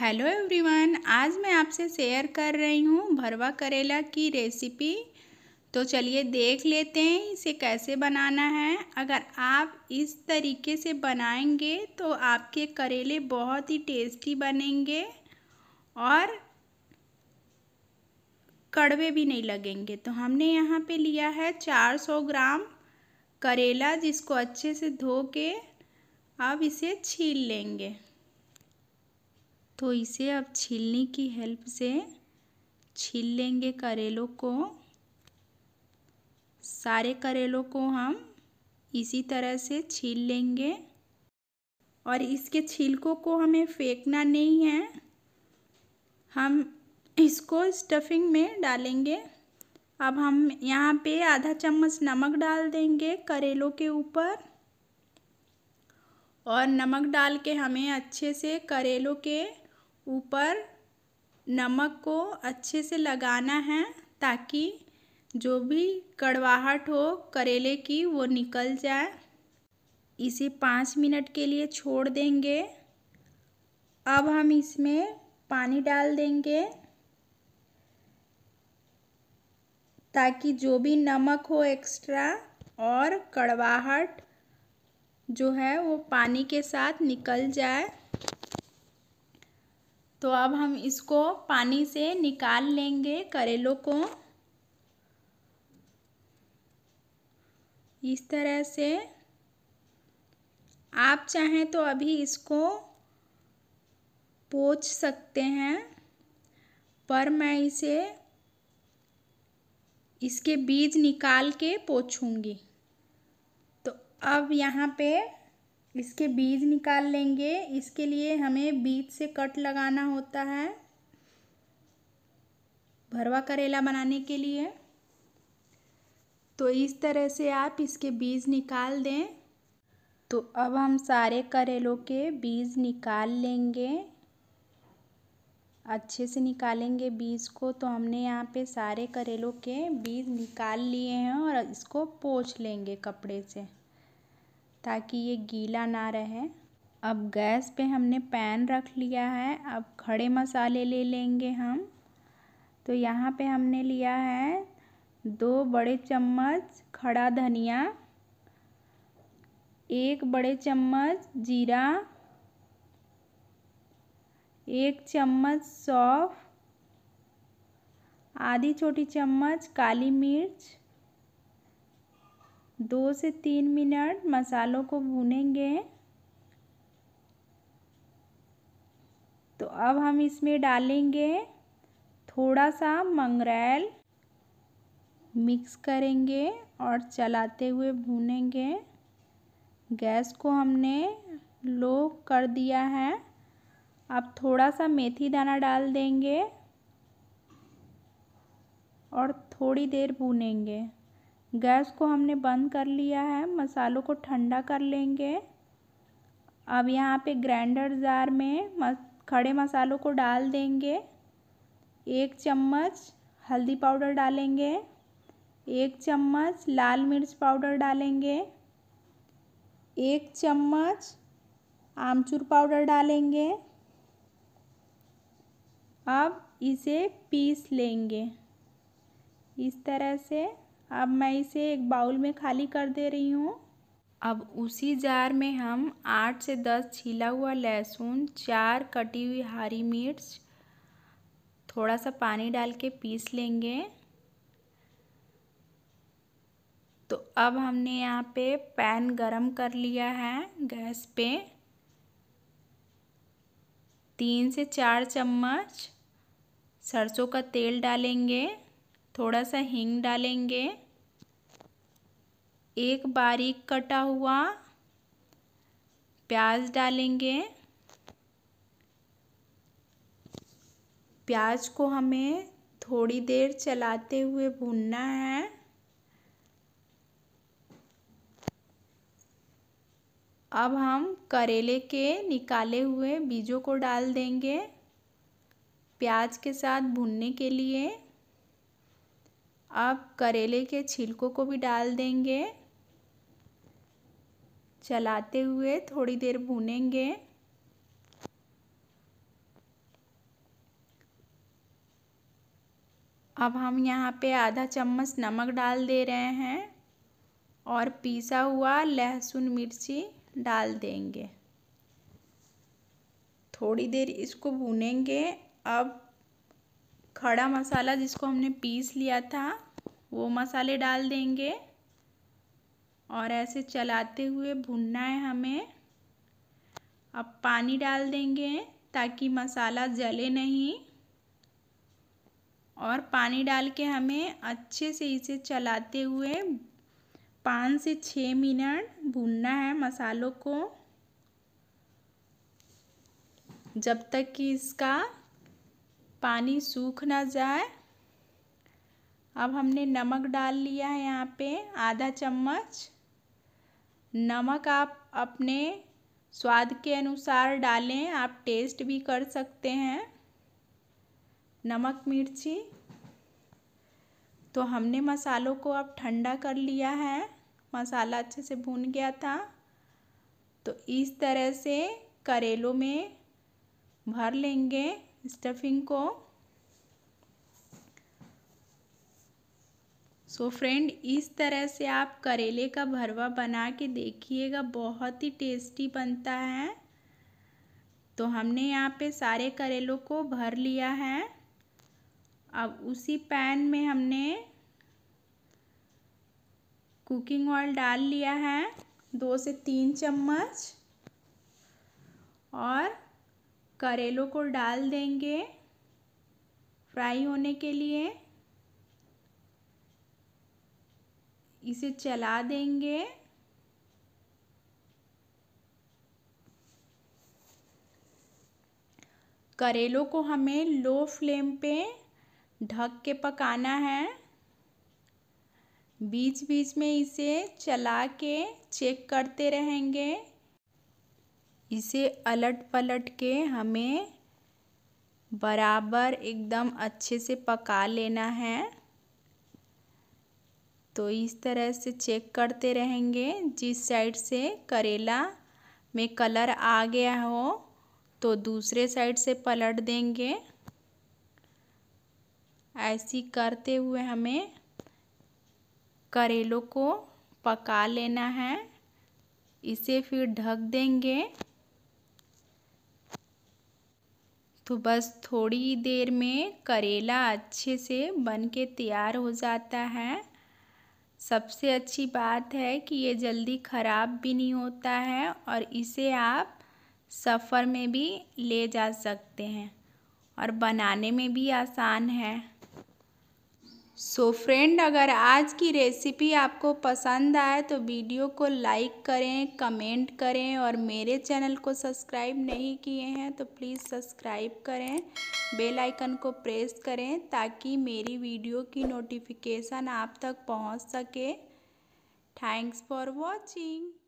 hello everyone आज मैं आपसे शेयर कर रही हूँ भरवा करेला की रेसिपी तो चलिए देख लेते हैं इसे कैसे बनाना है अगर आप इस तरीके से बनाएंगे तो आपके करेले बहुत ही टेस्टी बनेंगे और कड़वे भी नहीं लगेंगे तो हमने यहाँ पे लिया है 400 ग्राम करेला जिसको अच्छे से धो के अब इसे छील लेंगे तो इसे अब छीलने की हेल्प से छील लेंगे करेलों को सारे करेलों को हम इसी तरह से छील लेंगे और इसके छिलकों को हमें फेंकना नहीं है हम इसको स्टफिंग में डालेंगे अब हम यहाँ पे आधा चम्मच नमक डाल देंगे करेलों के ऊपर और नमक डाल के हमें अच्छे से करेलों के ऊपर नमक को अच्छे से लगाना है ताकि जो भी कड़वाहट हो करेले की वो निकल जाए इसे पाँच मिनट के लिए छोड़ देंगे अब हम इसमें पानी डाल देंगे ताकि जो भी नमक हो एक्स्ट्रा और कड़वाहट जो है वो पानी के साथ निकल जाए तो अब हम इसको पानी से निकाल लेंगे करेलों को इस तरह से आप चाहें तो अभी इसको पोच सकते हैं पर मैं इसे इसके बीज निकाल के पोछूंगी तो अब यहाँ पे इसके बीज निकाल लेंगे इसके लिए हमें बीज से कट लगाना होता है भरवा करेला बनाने के लिए तो इस तरह से आप इसके बीज निकाल दें तो अब हम सारे करेलों के बीज निकाल लेंगे अच्छे से निकालेंगे बीज को तो हमने यहाँ पे सारे करेलों के बीज निकाल लिए हैं और इसको पोछ लेंगे कपड़े से ताकि ये गीला ना रहे अब गैस पे हमने पैन रख लिया है अब खड़े मसाले ले लेंगे हम तो यहाँ पे हमने लिया है दो बड़े चम्मच खड़ा धनिया एक बड़े चम्मच जीरा एक चम्मच सौफ़ आधी छोटी चम्मच काली मिर्च दो से तीन मिनट मसालों को भूनेंगे तो अब हम इसमें डालेंगे थोड़ा सा मंगरेल मिक्स करेंगे और चलाते हुए भूनेंगे गैस को हमने लो कर दिया है अब थोड़ा सा मेथी दाना डाल देंगे और थोड़ी देर भूनेंगे गैस को हमने बंद कर लिया है मसालों को ठंडा कर लेंगे अब यहाँ पे ग्राइंडर जार में मस, खड़े मसालों को डाल देंगे एक चम्मच हल्दी पाउडर डालेंगे एक चम्मच लाल मिर्च पाउडर डालेंगे एक चम्मच आमचूर पाउडर डालेंगे अब इसे पीस लेंगे इस तरह से अब मैं इसे एक बाउल में खाली कर दे रही हूँ अब उसी जार में हम आठ से दस छीला हुआ लहसुन चार कटी हुई हरी मिर्च थोड़ा सा पानी डाल के पीस लेंगे तो अब हमने यहाँ पे पैन गरम कर लिया है गैस पे तीन से चार चम्मच सरसों का तेल डालेंगे थोड़ा सा हींग डालेंगे एक बारीक कटा हुआ प्याज डालेंगे प्याज को हमें थोड़ी देर चलाते हुए भूनना है अब हम करेले के निकाले हुए बीजों को डाल देंगे प्याज के साथ भुनने के लिए अब करेले के छिलकों को भी डाल देंगे चलाते हुए थोड़ी देर भूनेंगे अब हम यहाँ पे आधा चम्मच नमक डाल दे रहे हैं और पीसा हुआ लहसुन मिर्ची डाल देंगे थोड़ी देर इसको भूनेंगे अब खड़ा मसाला जिसको हमने पीस लिया था वो मसाले डाल देंगे और ऐसे चलाते हुए भुनना है हमें अब पानी डाल देंगे ताकि मसाला जले नहीं और पानी डाल के हमें अच्छे से इसे चलाते हुए पाँच से छः मिनट भुनना है मसालों को जब तक कि इसका पानी सूख ना जाए अब हमने नमक डाल लिया है यहाँ पे आधा चम्मच नमक आप अपने स्वाद के अनुसार डालें आप टेस्ट भी कर सकते हैं नमक मिर्ची तो हमने मसालों को अब ठंडा कर लिया है मसाला अच्छे से भून गया था तो इस तरह से करेलों में भर लेंगे स्टफिंग को सो so फ्रेंड इस तरह से आप करेले का भरवा बना के देखिएगा बहुत ही टेस्टी बनता है तो हमने यहाँ पे सारे करेलों को भर लिया है अब उसी पैन में हमने कुकिंग ऑयल डाल लिया है दो से तीन चम्मच और करेलों को डाल देंगे फ्राई होने के लिए इसे चला देंगे करेलों को हमें लो फ्लेम पे ढक के पकाना है बीच बीच में इसे चला के चेक करते रहेंगे इसे अलट पलट के हमें बराबर एकदम अच्छे से पका लेना है तो इस तरह से चेक करते रहेंगे जिस साइड से करेला में कलर आ गया हो तो दूसरे साइड से पलट देंगे ऐसी करते हुए हमें करेलों को पका लेना है इसे फिर ढक देंगे तो बस थोड़ी देर में करेला अच्छे से बन के तैयार हो जाता है सबसे अच्छी बात है कि ये जल्दी ख़राब भी नहीं होता है और इसे आप सफ़र में भी ले जा सकते हैं और बनाने में भी आसान है सो so फ्रेंड अगर आज की रेसिपी आपको पसंद आए तो वीडियो को लाइक करें कमेंट करें और मेरे चैनल को सब्सक्राइब नहीं किए हैं तो प्लीज़ सब्सक्राइब करें बेल आइकन को प्रेस करें ताकि मेरी वीडियो की नोटिफिकेशन आप तक पहुंच सके थैंक्स फॉर वॉचिंग